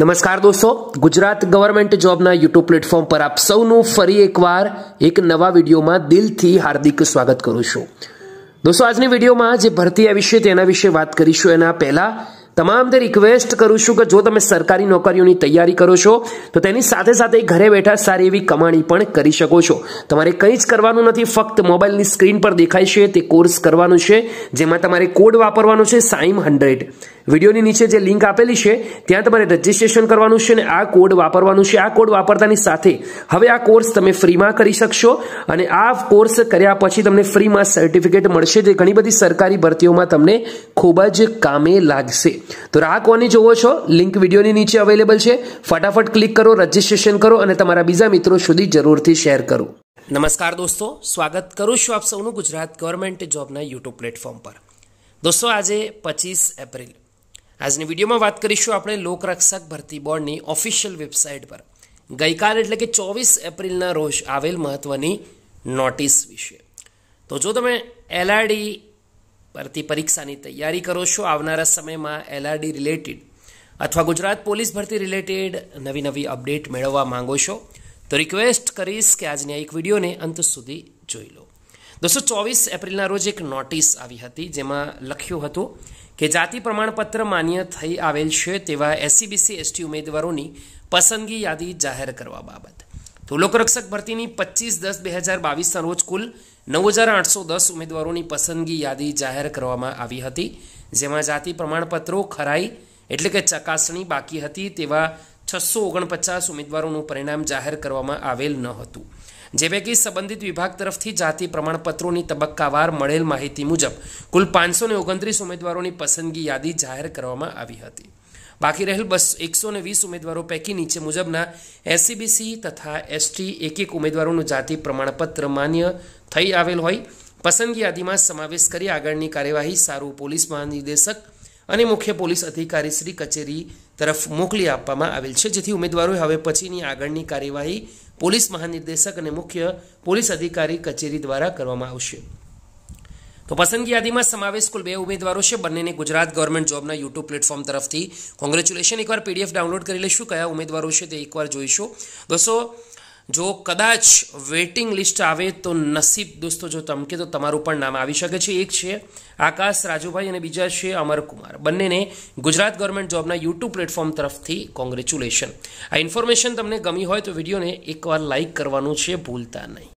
નમસ્કાર દોસ્તો ગુજરાત ગવર્મેન્ટ જોબના યુટ્યુબ પ્લેટફોર્મ પર આપ સૌનું ફરી એકવાર એક નવા વિડીયોમાં દિલથી હાર્દિક સ્વાગત કરું છું દોસ્તો આજની વિડીયોમાં જે ભરતી આવી છે તેના વિશે વાત કરીશું એના પહેલાં તમામને રિક્વેસ્ટ કરું છું કે જો તમે સરકારી નોકરીઓની તૈયારી કરો છો તો તેની સાથે સાથે ઘરે બેઠા સારી એવી કમાણી પણ કરી શકો છો તમારે કંઈ જ કરવાનું નથી ફક્ત મોબાઈલની સ્ક્રીન પર દેખાય છે તે કોર્સ કરવાનો છે જેમાં તમારે કોડ વાપરવાનો છે સાઈમ હંડ્રેડ વિડીયોની નીચે જે લિંક આપેલી છે ત્યાં તમારે રજીસ્ટ્રેશન કરવાનું છે અને આ કોડ વાપરવાનું છે આ કોડ વાપરતાની સાથે હવે આ કોર્સ તમે ફ્રીમાં કરી શકશો અને આ કોર્સ કર્યા પછી તમને ફ્રીમાં સર્ટિફિકેટ મળશે જે ઘણી બધી સરકારી ભરતીઓમાં તમને ખૂબ જ કામે લાગશે તો રાહ કોની જોવો છો લિંક વિડીયોની નીચે અવેલેબલ છે ફટાફટ ક્લિક કરો રજિસ્ટ્રેશન કરો અને તમારા બીજા મિત્રો સુધી જરૂરથી શેર કરો નમસ્કાર દોસ્તો સ્વાગત કરું છું આપ સૌનું ગુજરાત ગવર્મેન્ટ જોબના યુટ્યુબ પ્લેટફોર્મ પર દોસ્તો આજે પચીસ એપ્રિલ આજની વિડીયોમાં વાત કરીશું આપણે લોકરક્ષક ભરતી બોર્ડની ઓફિશિયલ વેબસાઇટ પર ગઈકાલ એટલે કે ચોવીસ એપ્રિલના રોજ આવેલ મહત્ત્વની નોટિસ વિશે તો જો તમે એલઆરડી ભરતી પરીક્ષાની તૈયારી કરો છો આવનારા સમયમાં એલઆરડી રિલેટેડ અથવા ગુજરાત પોલીસ ભરતી રિલેટેડ નવી નવી અપડેટ મેળવવા માંગો છો તો રિક્વેસ્ટ કરીશ કે આજની એક વિડીયોને અંત સુધી જોઈ લો દોસ્તો ચોવીસ એપ્રિલના રોજ એક નોટિસ આવી હતી જેમાં લખ્યું હતું કે જાતિ પ્રમાણપત્ર માન્ય થઈ આવેલ છે તેવા એસસીબીસી એસટી ઉમેદવારોની પસંદગી યાદી જાહેર કરવા બાબત તો લોકરક્ષક ભરતીની પચીસ દસ બે હજાર બાવીસના રોજ કુલ નવ હજાર આઠસો દસ ઉમેદવારોની પસંદગી યાદી જાહેર કરવામાં આવી હતી જેમાં જાતિ પ્રમાણપત્રો ખરાઈ એટલે કે ચકાસણી બાકી હતી તેવા છસો ઓગણપચાસ ઉમેદવારોનું પરિણામ જાહેર કરવામાં આવેલ ન હતું જે પૈકી સંબંધિત વિભાગ તરફથી જાતિ પ્રમાણપત્રોની તબક્કાવાર મળેલ માહિતી મુજબ કુલ પાંચસો ઓગણત્રીસ ઉમેદવારોની પસંદગી યાદી જાહેર કરવામાં આવી હતી બાકી રહેલ બસ એકસો ને વીસ ઉમેદવારો પૈકી નીચે મુજબના એસસીબીસી તથા એસટી એક એક ઉમેદવારોનું જાતિ પ્રમાણપત્ર માન્ય થઈ આવેલ હોય પસંદગી યાદીમાં સમાવેશ કરી આગળની કાર્યવાહી સારું પોલીસ મહાનિદેશક અને મુખ્ય પોલીસ અધિકારી શ્રી કચેરી તરફ મોકલી આપવામાં આવેલ છે જેથી ઉમેદવારોએ હવે પછીની આગળની કાર્યવાહી પોલીસ મહાનિર્દેશક અને મુખ્ય પોલીસ અધિકારી કચેરી દ્વારા કરવામાં આવશે તો પસંદગી યાદીમાં સમાવેશ કુલ બે ઉમેદવારો છે બંનેને ગુજરાત ગવર્મેન્ટ જોબના યુટ્યુબ પ્લેટફોર્મ તરફથી કોંગ્રેચ્યુલેશન એકવાર પીડીએફ ડાઉનલોડ કરી લેશું કયા ઉમેદવારો છે તે એકવાર જોઈશું દોસ્તો જો કદાચ વેઇટિંગ લિસ્ટ આવે તો નસીબ દોસ્તો જો તમકે તો તમારું પણ નામ આવી શકે છે એક છે આકાશ રાજુભાઈ અને બીજા છે અમરકુમાર બંનેને ગુજરાત ગવર્મેન્ટ જોબના યુટ્યુબ પ્લેટફોર્મ તરફથી કોંગ્રેચ્યુલેશન આ ઇન્ફોર્મેશન તમને ગમી હોય તો વિડીયોને એકવાર લાઇક કરવાનું છે ભૂલતા નહીં